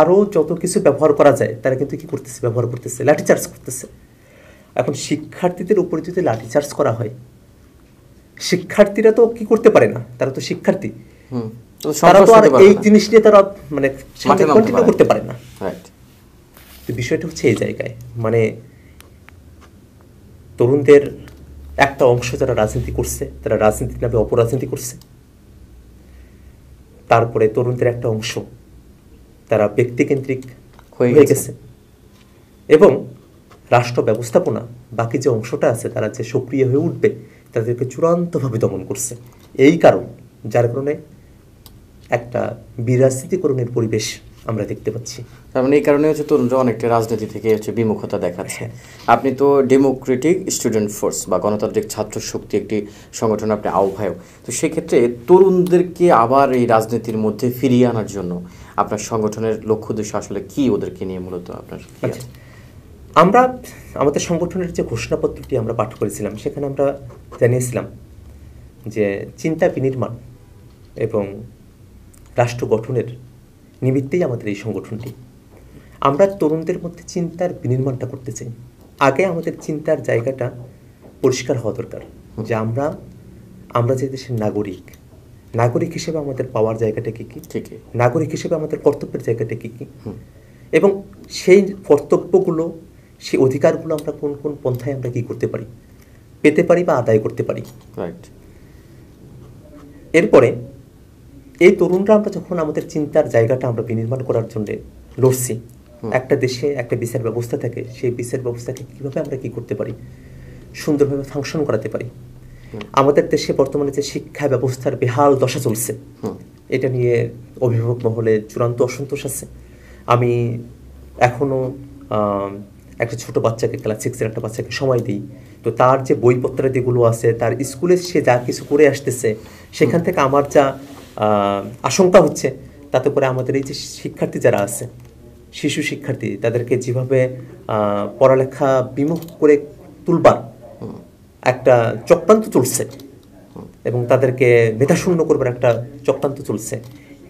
আরও যত কিছু ব্যবহার করা যায় তারা কিন্তু কী করতেছে ব্যবহার করতেছে লাঠিচার্জ করতেছে এখন শিক্ষার্থীদের উপরে যদি লাঠিচার্জ করা হয় শিক্ষার্থীরা তো কি করতে পারে না তারা তো শিক্ষার্থী তারা তো আর এই জিনিস নিয়ে তারা মানে কন্টিনিউ করতে পারে না তো বিষয়টা হচ্ছে এই জায়গায় মানে তরুণদের একটা অংশ যারা রাজনীতি করছে তারা রাজনীতির নামে অপরাজনীতি করছে তারপরে তরুণদের একটা অংশ তারা ব্যক্তিকেন্দ্রিক হয়ে গেছে এবং রাষ্ট্র ব্যবস্থাপনা বাকি যে অংশটা আছে তারা যে সক্রিয় হয়ে উঠবে তাদেরকে চূড়ান্তভাবে দমন করছে এই কারণ যার কারণে একটা বিরাজনীতিকরণের পরিবেশ আমরা দেখতে পাচ্ছি তার মানে এই কারণে হচ্ছে তরুণরা অনেকটা রাজনীতি থেকে হচ্ছে বিমুখতা দেখাচ্ছে আপনি তো ডেমোক্রেটিক স্টুডেন্ট ফোর্স বা গণতান্ত্রিক ছাত্র শক্তি একটি সংগঠন আপনি আহ্বায়ক তো সেক্ষেত্রে তরুণদেরকে আবার এই রাজনীতির মধ্যে ফিরিয়ে আনার জন্য আপনার সংগঠনের লক্ষ্য উদ্দেশ্য আসলে কি ওদেরকে নিয়ে মূলত আপনার আচ্ছা, আমরা আমাদের সংগঠনের যে ঘোষণাপত্রটি আমরা পাঠ করেছিলাম সেখানে আমরা জানিয়েছিলাম যে চিন্তা বিনির্মাণ এবং রাষ্ট্র গঠনের নিমিত্তেই আমাদের এই সংগঠনটি আমরা তরুণদের মধ্যে চিন্তার বিনির্মাণটা করতে চাই আগে আমাদের চিন্তার জায়গাটা পরিষ্কার হওয়া দরকার যে আমরা আমরা যে দেশের নাগরিক নাগরিক হিসেবে আমাদের পাওয়ার জায়গাটা কী কী নাগরিক হিসেবে আমাদের কর্তব্যের জায়গাটা কী কী এবং সেই কর্তব্যগুলো সেই অধিকারগুলো আমরা কোন কোন পন্থায় আমরা কী করতে পারি পেতে পারি বা আদায় করতে পারি রাইট এরপরে এই তরুণরা আমরা যখন আমাদের চিন্তার জায়গাটা আমরা বিনির্মাণ করার জন্য লড়ছি একটা দেশে একটা বিচার ব্যবস্থা থাকে সেই বিচার ব্যবস্থাকে কীভাবে আমরা কি করতে পারি সুন্দরভাবে ফাংশন করাতে পারি আমাদের দেশে বর্তমানে যে শিক্ষা ব্যবস্থার বেহাল দশা চলছে এটা নিয়ে অভিভাবক মহলে চূড়ান্ত অসন্তোষ আছে আমি এখনও একটা ছোট বাচ্চাকে ক্লাস সিক্সের একটা বাচ্চাকে সময় দিই তো তার যে বইপত্রাদিগুলো আছে তার স্কুলে সে যা কিছু করে আসতেছে সেখান থেকে আমার যা আশঙ্কা হচ্ছে তাতে করে আমাদের এই যে শিক্ষার্থী যারা আছে শিশু শিক্ষার্থী তাদেরকে যেভাবে পড়ালেখা বিমুখ করে তুলবার একটা চক্রান্ত চলছে এবং তাদেরকে মেধাশূন্য করবার একটা চক্রান্ত চলছে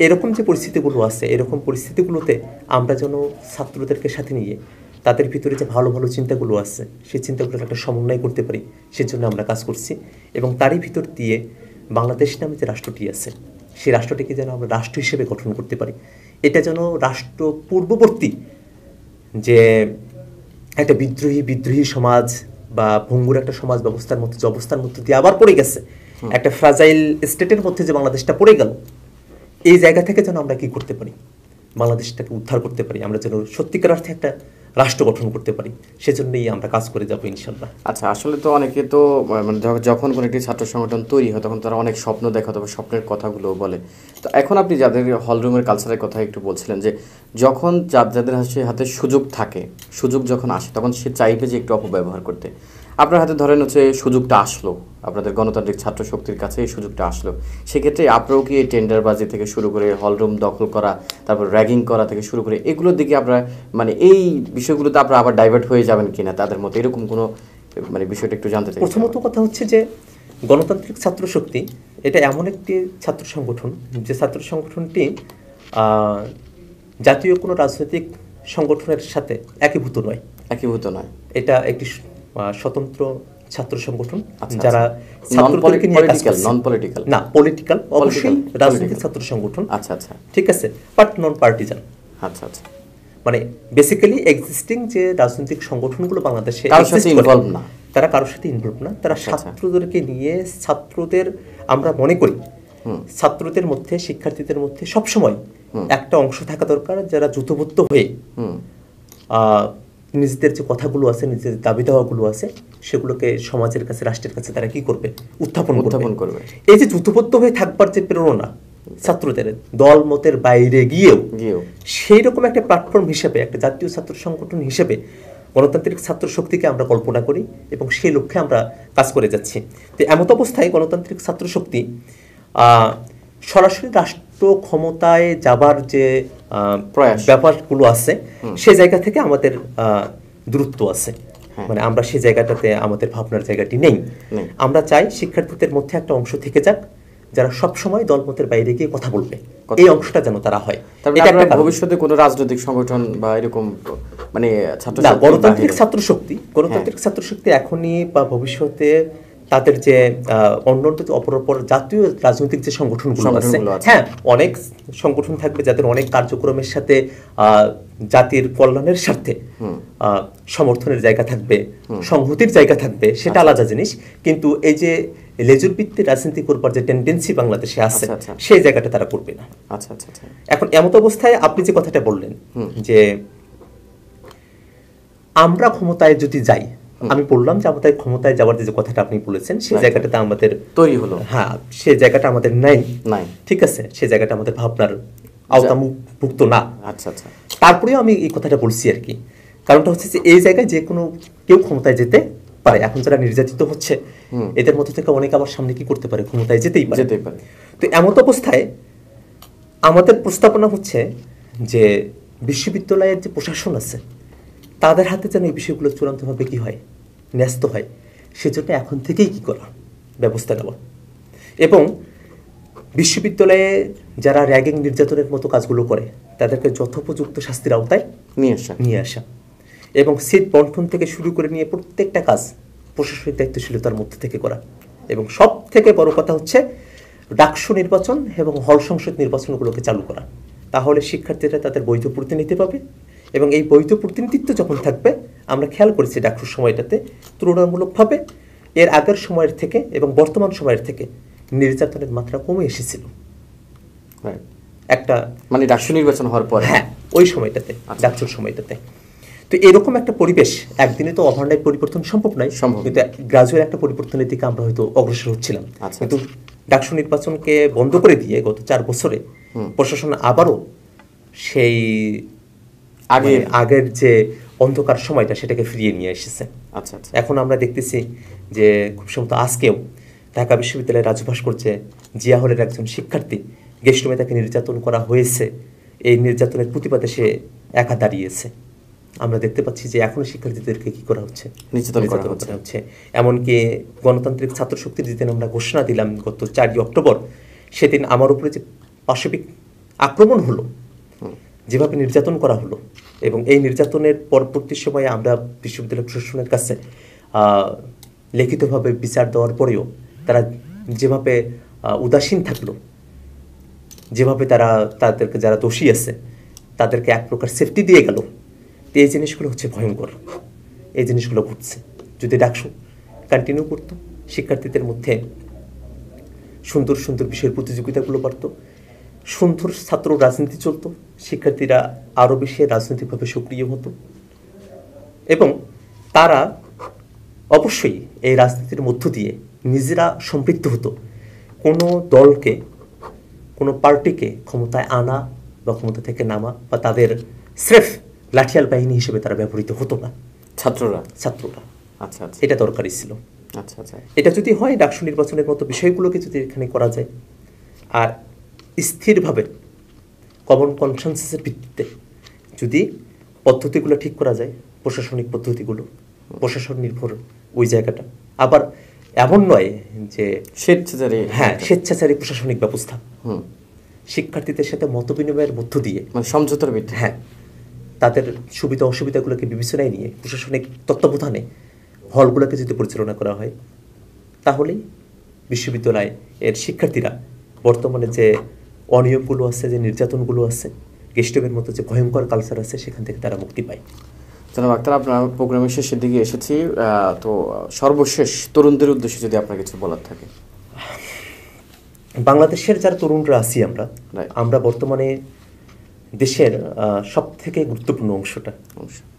এরকম যে পরিস্থিতিগুলো আছে এরকম পরিস্থিতিগুলোতে আমরা যেন ছাত্রদেরকে সাথে নিয়ে তাদের ভিতরে যে ভালো ভালো চিন্তাগুলো আছে সেই চিন্তাগুলোর একটা সমন্বয় করতে পারি সেজন্য আমরা কাজ করছি এবং তারই ভিতর দিয়ে বাংলাদেশ নামে যে রাষ্ট্রটি আছে সেই রাষ্ট্রটিকে যেন আমরা রাষ্ট্র হিসেবে গঠন করতে পারি এটা যেন রাষ্ট্র পূর্ববর্তী যে একটা বিদ্রোহী বিদ্রোহী সমাজ বা ভঙ্গুর একটা সমাজ ব্যবস্থার মধ্যে যে অবস্থার মধ্যে দিয়ে আবার পড়ে গেছে একটা ফ্রাজাইল স্টেটের মধ্যে যে বাংলাদেশটা পড়ে গেল এই জায়গা থেকে যেন আমরা কি করতে পারি বাংলাদেশটাকে উদ্ধার করতে পারি আমরা যেন সত্যিকার অর্থে একটা রাষ্ট্র গঠন করতে পারি সেজন্যই আমরা কাজ করে যাবো ইনশাল্লাহ আচ্ছা আসলে তো অনেকে তো মানে যখন কোনো একটি ছাত্র সংগঠন তৈরি হয় তখন তারা অনেক স্বপ্ন দেখা তবে স্বপ্নের কথাগুলো বলে তো এখন আপনি যাদের হলরুমের কালচারের কথা একটু বলছিলেন যে যখন যাদের হাতে সুযোগ থাকে সুযোগ যখন আসে তখন সে চাইবে যে একটু অপব্যবহার করতে আপনার হাতে ধরেন হচ্ছে সুযোগটা আসলো আপনাদের গণতান্ত্রিক ছাত্র শক্তির কাছে এই সুযোগটা আসলো সেক্ষেত্রে আপনারাও কি এই টেন্ডারবাজি থেকে শুরু করে হলরুম দখল করা তারপর র্যাগিং করা থেকে শুরু করে এগুলোর দিকে আপনারা মানে এই বিষয়গুলোতে আপনারা আবার ডাইভার্ট হয়ে যাবেন কিনা তাদের মতো এরকম কোনো মানে বিষয়টা একটু জানতে চাই প্রথমত কথা হচ্ছে যে গণতান্ত্রিক ছাত্র শক্তি এটা এমন একটি ছাত্র সংগঠন যে ছাত্র সংগঠনটি জাতীয় কোনো রাজনৈতিক সংগঠনের সাথে একীভূত নয় একীভূত নয় এটা একটি স্বতন্ত্র ছাত্র সংগঠন আচ্ছা, আচ্ছা। যারা ছাত্রদেরকে নিয়ে কাজ করছে নন পলিটিক্যাল না পলিটিক্যাল অবশ্যই রাজনৈতিক ছাত্র সংগঠন আচ্ছা আচ্ছা ঠিক আছে বাট নন পার্টিজান আচ্ছা আচ্ছা মানে বেসিক্যালি এক্সিস্টিং যে রাজনৈতিক সংগঠনগুলো বাংলাদেশে তারা কারোর সাথে ইনভলভ না তারা আচ্ছা, ছাত্রদেরকে নিয়ে ছাত্রদের আমরা মনে করি ছাত্রদের মধ্যে শিক্ষার্থীদের মধ্যে সবসময় একটা অংশ থাকা দরকার যারা যুথবদ্ধ হয়ে নিজেদের যে কথাগুলো আছে নিজেদের দাবি দাওয়াগুলো আছে সেগুলোকে সমাজের কাছে রাষ্ট্রের কাছে তারা কি করবে উত্থাপন উত্থাপন করবে এই যে যুদ্ধবদ্ধ হয়ে থাকবার যে প্রেরণা ছাত্রদের দল মতের বাইরে গিয়েও সেই রকম একটা প্ল্যাটফর্ম হিসেবে একটা জাতীয় ছাত্র সংগঠন হিসেবে গণতান্ত্রিক ছাত্র শক্তিকে আমরা কল্পনা করি এবং সেই লক্ষ্যে আমরা কাজ করে যাচ্ছি তো এমত অবস্থায় গণতান্ত্রিক ছাত্র শক্তি সরাসরি রাষ্ট্র ক্ষমতায় যাবার যে ব্যাপারগুলো আছে সে জায়গা থেকে আমাদের দূরত্ব আছে হ্যাঁ। মানে আমরা সে জায়গাটাতে আমাদের ভাবনার জায়গাটি নেই আমরা চাই শিক্ষার্থীদের মধ্যে একটা অংশ থেকে যাক যারা সব সময় দলমতের বাইরে গিয়ে কথা বলবে এই অংশটা যেন তারা হয় মানে ভবিষ্যতে কোনো রাজনৈতিক সংগঠন বা এরকম মানে গণতান্ত্রিক ছাত্র শক্তি গণতান্ত্রিক হ্যাঁ। ছাত্র শক্তি এখনই বা ভবিষ্যতে তাদের যে অন্য অপরপর জাতীয় রাজনৈতিক যে সংগঠনগুলো আছে হ্যাঁ অনেক সংগঠন থাকবে যাদের অনেক কার্যক্রমের সাথে জাতির কল্যাণের স্বার্থে সমর্থনের জায়গা থাকবে সংহতির জায়গা থাকবে সেটা আচ্ছা। আলাদা জিনিস কিন্তু এই যে লেজুর ভিত্তি রাজনীতি করবার যে টেন্ডেন্সি বাংলাদেশে আছে আচ্ছা, আচ্ছা। সেই জায়গাটা তারা করবে না আচ্ছা আচ্ছা এখন এমত অবস্থায় আপনি যে কথাটা বললেন যে আমরা ক্ষমতায় যদি যাই আমি বললাম যে আমাদের ক্ষমতায় যাওয়ার যে কথাটা আপনি বলেছেন সেই জায়গাটাতে আমাদের তৈরি হলো হ্যাঁ সে জায়গাটা আমাদের নাই নাই ঠিক আছে সে জায়গাটা আমাদের ভাবনার আচ্ছা। আওতামুক্ত না আচ্ছা আচ্ছা তারপরেও আমি এই কথাটা বলছি আর কি কারণটা হচ্ছে যে এই জায়গায় যে কোনো কেউ ক্ষমতায় যেতে পারে এখন যারা নির্যাতিত হচ্ছে এদের মধ্যে থেকে অনেক আবার সামনে কি করতে পারে ক্ষমতায় যেতেই পারে যেতেই পারে তো এমন অবস্থায় আমাদের প্রস্তাবনা হচ্ছে যে বিশ্ববিদ্যালয়ের যে প্রশাসন আছে তাদের হাতে যেন এই বিষয়গুলো চূড়ান্তভাবে কী হয় ন্যস্ত হয় সেজন্য এখন থেকেই কী করা ব্যবস্থা নেওয়া এবং বিশ্ববিদ্যালয়ে যারা র্যাগিং নির্যাতনের মতো কাজগুলো করে তাদেরকে যথোপযুক্ত শাস্তির আওতায় নিয়ে আসা নিয়ে আসা এবং সিট বন্টন থেকে শুরু করে নিয়ে প্রত্যেকটা কাজ প্রশাসনিক দায়িত্বশীলতার মধ্যে থেকে করা এবং সব থেকে বড় কথা হচ্ছে ডাকসু নির্বাচন এবং হল সংসদ নির্বাচনগুলোকে চালু করা তাহলে শিক্ষার্থীরা তাদের বৈধ প্রতিনিধি পাবে এবং এই বৈধ প্রতিনিধিত্ব যখন থাকবে আমরা খেয়াল করেছি ডাকসুর সময়টাতে তুলনামূলকভাবে এর আগের সময়ের থেকে এবং বর্তমান সময়ের থেকে নির্যাতনের মাত্রা কমে এসেছিল একটা মানে ডাকসু নির্বাচন হওয়ার পর হ্যাঁ ওই সময়টাতে আচ্ছা। ডাকসুর সময়টাতে তো এরকম একটা পরিবেশ একদিনে তো অভারনাইট পরিবর্তন সম্ভব নয় সম্ভব কিন্তু গ্রাজুয়াল একটা পরিবর্তনের দিকে আমরা হয়তো অগ্রসর হচ্ছিলাম আচ্ছা। কিন্তু ডাকসু নির্বাচনকে বন্ধ করে দিয়ে গত চার বছরে প্রশাসন আবারও সেই আগে মানে আগের যে অন্ধকার সময়টা সেটাকে ফিরিয়ে নিয়ে এসেছে আচ্ছা, আচ্ছা। এখন আমরা দেখতেছি যে খুব সম্ভবত আজকেও ঢাকা বিশ্ববিদ্যালয়ে রাজভাস করছে জিয়া হলের একজন শিক্ষার্থী গেস্ট রুমে তাকে নির্যাতন করা হয়েছে এই নির্যাতনের প্রতিবাদে সে একা দাঁড়িয়েছে আমরা দেখতে পাচ্ছি যে এখনো শিক্ষার্থীদেরকে কি করা হচ্ছে নির্যাতন করা হচ্ছে এমনকি গণতান্ত্রিক ছাত্র শক্তির যেদিন আমরা ঘোষণা দিলাম গত চারই অক্টোবর সেদিন আমার উপরে যে পাশবিক আক্রমণ হলো যেভাবে নির্যাতন করা হলো এবং এই নির্যাতনের পরবর্তী সময়ে আমরা বিশ্ববিদ্যালয় প্রশাসনের কাছে লিখিতভাবে বিচার দেওয়ার পরেও তারা যেভাবে উদাসীন থাকলো যেভাবে তারা তাদেরকে যারা দোষী আছে তাদেরকে এক প্রকার সেফটি দিয়ে গেল এই জিনিসগুলো হচ্ছে ভয়ঙ্কর এই জিনিসগুলো ঘটছে যদি ডাকসু কন্টিনিউ করতো শিক্ষার্থীদের মধ্যে সুন্দর সুন্দর বিষয়ের প্রতিযোগিতাগুলো পারতো সুন্দর ছাত্র রাজনীতি চলত শিক্ষার্থীরা আরও বেশি রাজনৈতিকভাবে সক্রিয় হতো এবং তারা অবশ্যই এই রাজনীতির মধ্য দিয়ে নিজেরা সমৃদ্ধ হতো কোনো দলকে কোনো পার্টিকে ক্ষমতায় আনা বা ক্ষমতা থেকে নামা বা তাদের স্রেফ লাঠিয়াল বাহিনী হিসেবে তারা ব্যবহৃত হতো না ছাত্ররা ছাত্ররা আচ্ছা আচ্ছা এটা দরকারি ছিল আচ্ছা আচ্ছা এটা যদি হয় ডাকসু নির্বাচনের মতো বিষয়গুলোকে যদি এখানে করা যায় আর স্থিরভাবে কমন কনসেন্সের ভিত্তিতে যদি পদ্ধতিগুলো ঠিক করা যায় প্রশাসনিক পদ্ধতিগুলো প্রশাসন নির্ভর ওই জায়গাটা আবার এমন নয় যে স্বেচ্ছাচারী হ্যাঁ স্বেচ্ছাচারী প্রশাসনিক ব্যবস্থা শিক্ষার্থীদের সাথে মত বিনিময়ের মধ্য দিয়ে মানে সমঝোতার ভিত্তি হ্যাঁ তাদের সুবিধা অসুবিধাগুলোকে বিবেচনায় নিয়ে প্রশাসনিক তত্ত্বাবধানে হলগুলোকে যদি পরিচালনা করা হয় তাহলেই বিশ্ববিদ্যালয়ে এর শিক্ষার্থীরা বর্তমানে যে অনিয়মগুলো আছে যে নির্যাতনগুলো আছে গেস্টবের মতো যে ভয়ঙ্কর কালচার আছে সেখান থেকে তারা মুক্তি পায় জনাব আক্তার আপনার প্রোগ্রামের শেষের দিকে এসেছি তো সর্বশেষ তরুণদের উদ্দেশ্যে যদি আপনার কিছু বলার থাকে বাংলাদেশের যারা তরুণরা আছি আমরা আমরা বর্তমানে দেশের সব থেকে গুরুত্বপূর্ণ অংশটা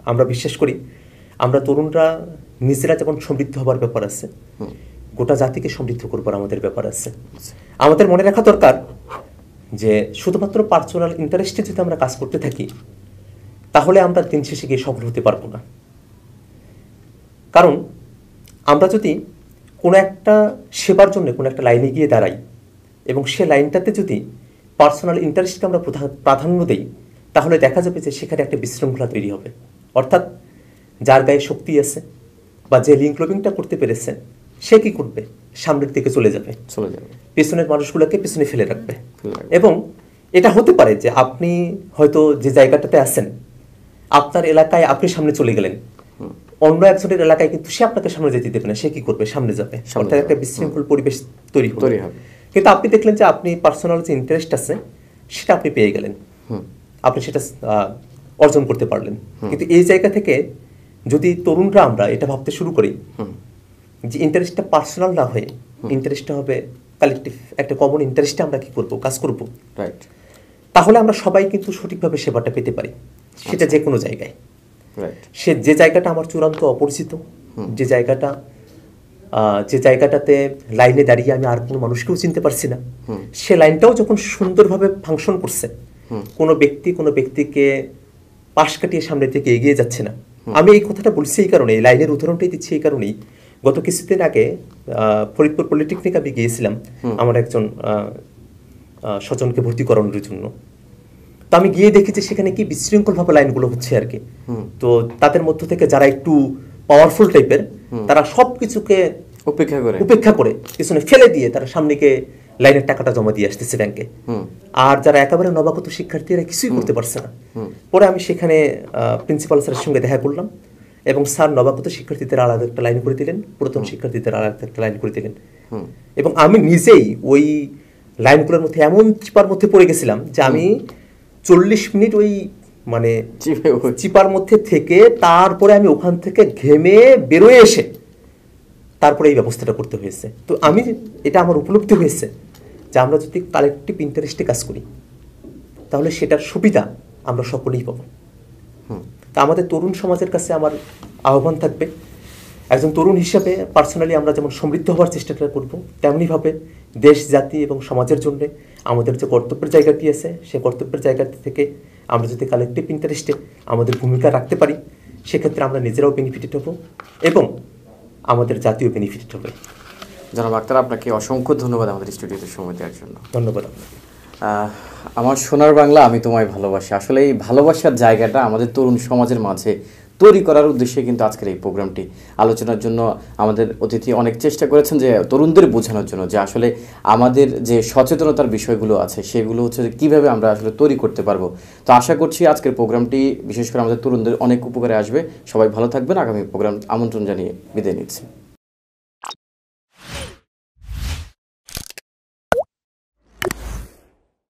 আমরা বিশ্বাস করি আমরা তরুণরা নিজেরা যেমন সমৃদ্ধ হবার ব্যাপার আছে গোটা জাতিকে সমৃদ্ধ করবার আমাদের ব্যাপার আছে আচ্ছা। আমাদের মনে রাখা দরকার যে শুধুমাত্র পার্সোনাল ইন্টারেস্টে যদি আমরা কাজ করতে থাকি তাহলে আমরা দিন শেষে গিয়ে সফল হতে পারবো না কারণ আমরা যদি কোনো একটা সেবার জন্য কোনো একটা লাইনে গিয়ে দাঁড়াই এবং সে লাইনটাতে যদি পার্সোনাল ইন্টারেস্টকে আমরা প্রাধান্য দিই তাহলে দেখা যাবে যে সেখানে একটা বিশৃঙ্খলা তৈরি হবে অর্থাৎ যার গায়ে শক্তি আছে বা যে লিঙ্ক করতে পেরেছে সে কি করবে সামনের দিকে চলে যাবে চলে যাবে পেছনের মানুষগুলোকে পিছনে ফেলে রাখবে এবং এটা হতে পারে যে আপনি হয়তো যে জায়গাটাতে আছেন আপনার এলাকায় আপনি সামনে চলে গেলেন অন্য একজনের এলাকায় কিন্তু সে আপনাকে সামনে যেতে দেবে না সে কি করবে সামনে যাবে অর্থাৎ একটা বিশৃঙ্খল পরিবেশ তৈরি হবে কিন্তু আপনি দেখলেন যে আপনি পার্সোনাল যে ইন্টারেস্ট আছে সেটা আপনি পেয়ে গেলেন আপনি সেটা অর্জন করতে পারলেন কিন্তু এই জায়গা থেকে যদি তরুণরা আমরা এটা ভাবতে শুরু করি যে ইন্টারেস্টটা পার্সোনাল না হয়ে ইন্টারেস্টটা হবে কালেকটিভ একটা কমন ইন্টারেস্টে আমরা কি করব কাজ করব রাইট তাহলে আমরা সবাই কিন্তু সঠিকভাবে সেবাটা পেতে পারি সেটা আচ্ছা। যে কোনো জায়গায় সে যে জায়গাটা আমার চূড়ান্ত অপরিচিত যে জায়গাটা যে জায়গাটাতে লাইনে দাঁড়িয়ে আমি আর কোনো মানুষকেও চিনতে পারছি না সে লাইনটাও যখন সুন্দরভাবে ফাংশন করছে কোনো ব্যক্তি কোনো ব্যক্তিকে পাশ কাটিয়ে সামনে থেকে এগিয়ে যাচ্ছে না আমি এই কথাটা বলছি এই কারণে লাইনের উদাহরণটাই দিচ্ছি এই কারণেই গত কিছুদিন আগে ফরিদপুর পলিটেকনিক আমি গিয়েছিলাম আমার একজন স্বজনকে ভর্তি করানোর জন্য তো আমি গিয়ে দেখি যে সেখানে কি বিশৃঙ্খলভাবে লাইনগুলো হচ্ছে আর কি তো তাদের মধ্য থেকে যারা একটু পাওয়ারফুল টাইপের তারা সব কিছুকে উপেক্ষা করে উপেক্ষা করে পিছনে ফেলে দিয়ে তারা সামনেকে লাইনের টাকাটা জমা দিয়ে আসতেছে ব্যাংকে আর যারা একেবারে নবাগত শিক্ষার্থীরা কিছুই করতে পারছে না পরে আমি সেখানে প্রিন্সিপাল স্যারের সঙ্গে দেখা করলাম এবং স্যার নবাগত শিক্ষার্থীদের আলাদা একটা লাইন করে দিলেন প্রথম শিক্ষার্থীদের আলাদা একটা লাইন করে দিলেন এবং আমি নিজেই ওই লাইনগুলোর মধ্যে এমন চিপার মধ্যে পড়ে গেছিলাম যে আমি চল্লিশ মিনিট ওই মানে চিপার মধ্যে থেকে তারপরে আমি ওখান থেকে ঘেমে বেরোয় এসে তারপরে এই ব্যবস্থাটা করতে হয়েছে তো আমি এটা আমার উপলব্ধি হয়েছে যে আমরা যদি কালেকটিভ ইন্টারেস্টে কাজ করি তাহলে সেটার সুবিধা আমরা সকলেই পাবো তা আমাদের তরুণ সমাজের কাছে আমার আহ্বান থাকবে একজন তরুণ হিসাবে পার্সোনালি আমরা যেমন সমৃদ্ধ হওয়ার চেষ্টাটা করব তেমনিভাবে দেশ জাতি এবং সমাজের জন্য আমাদের যে কর্তব্যের জায়গাটি আছে সে কর্তব্যের জায়গাটি থেকে আমরা যদি কালেক্টিভ ইন্টারেস্টে আমাদের ভূমিকা রাখতে পারি সেক্ষেত্রে আমরা নিজেরাও বেনিফিটেড হব এবং আমাদের জাতীয় বেনিফিটেড হবে জনাব আক্তার আপনাকে অসংখ্য ধন্যবাদ আমাদের স্টুডিওতে সময় দেওয়ার জন্য ধন্যবাদ আপনাকে আমার সোনার বাংলা আমি তোমায় ভালোবাসি আসলে এই ভালোবাসার জায়গাটা আমাদের তরুণ সমাজের মাঝে তৈরি করার উদ্দেশ্যে কিন্তু আজকের এই প্রোগ্রামটি আলোচনার জন্য আমাদের অতিথি অনেক চেষ্টা করেছেন যে তরুণদের বোঝানোর জন্য যে আসলে আমাদের যে সচেতনতার বিষয়গুলো আছে সেগুলো হচ্ছে যে কীভাবে আমরা আসলে তৈরি করতে পারবো তো আশা করছি আজকের প্রোগ্রামটি বিশেষ করে আমাদের তরুণদের অনেক উপকারে আসবে সবাই ভালো থাকবেন আগামী প্রোগ্রাম আমন্ত্রণ জানিয়ে বিদায় নিচ্ছি